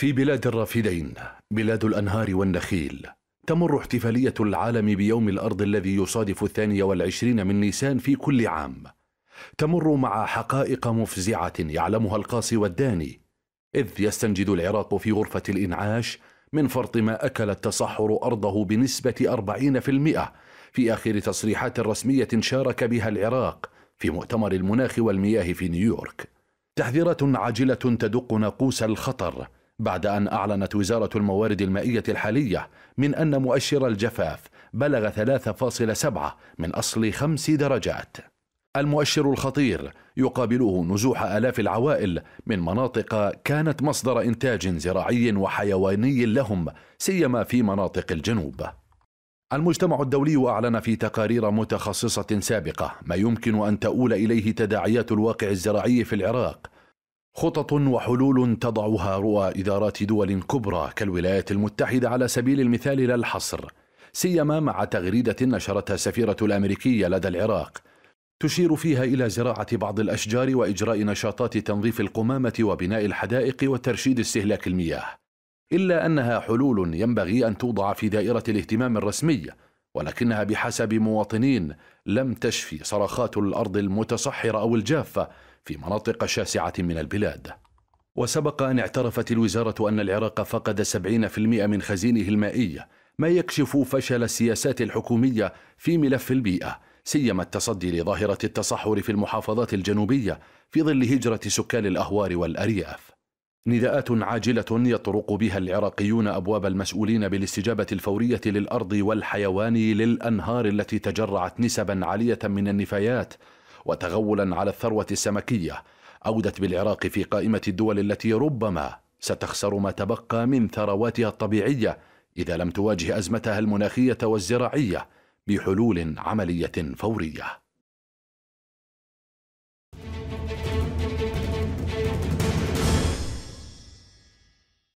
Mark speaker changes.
Speaker 1: في بلاد الرافدين بلاد الأنهار والنخيل تمر احتفالية العالم بيوم الأرض الذي يصادف الثاني والعشرين من نيسان في كل عام تمر مع حقائق مفزعة يعلمها القاصي والداني إذ يستنجد العراق في غرفة الإنعاش من فرط ما أكل التصحر أرضه بنسبة 40% في آخر تصريحات رسمية شارك بها العراق في مؤتمر المناخ والمياه في نيويورك تحذيرات عاجلة تدق ناقوس الخطر بعد أن أعلنت وزارة الموارد المائية الحالية من أن مؤشر الجفاف بلغ 3.7 من أصل خمس درجات المؤشر الخطير يقابله نزوح آلاف العوائل من مناطق كانت مصدر إنتاج زراعي وحيواني لهم سيما في مناطق الجنوب المجتمع الدولي أعلن في تقارير متخصصة سابقة ما يمكن أن تؤول إليه تداعيات الواقع الزراعي في العراق خطط وحلول تضعها رؤى ادارات دول كبرى كالولايات المتحده على سبيل المثال لا الحصر سيما مع تغريده نشرتها السفيره الامريكيه لدى العراق تشير فيها الى زراعه بعض الاشجار واجراء نشاطات تنظيف القمامه وبناء الحدائق وترشيد استهلاك المياه الا انها حلول ينبغي ان توضع في دائره الاهتمام الرسمي ولكنها بحسب مواطنين لم تشفي صرخات الارض المتصحره او الجافه في مناطق شاسعه من البلاد وسبق ان اعترفت الوزاره ان العراق فقد 70% من خزينه المائي ما يكشف فشل السياسات الحكوميه في ملف البيئه سيما التصدي لظاهره التصحر في المحافظات الجنوبيه في ظل هجره سكان الاهوار والارياف نداءات عاجلة يطرق بها العراقيون أبواب المسؤولين بالاستجابة الفورية للأرض والحيوان للأنهار التي تجرعت نسبا عالية من النفايات وتغولا على الثروة السمكية أودت بالعراق في قائمة الدول التي ربما ستخسر ما تبقى من ثرواتها الطبيعية إذا لم تواجه أزمتها المناخية والزراعية بحلول عملية فورية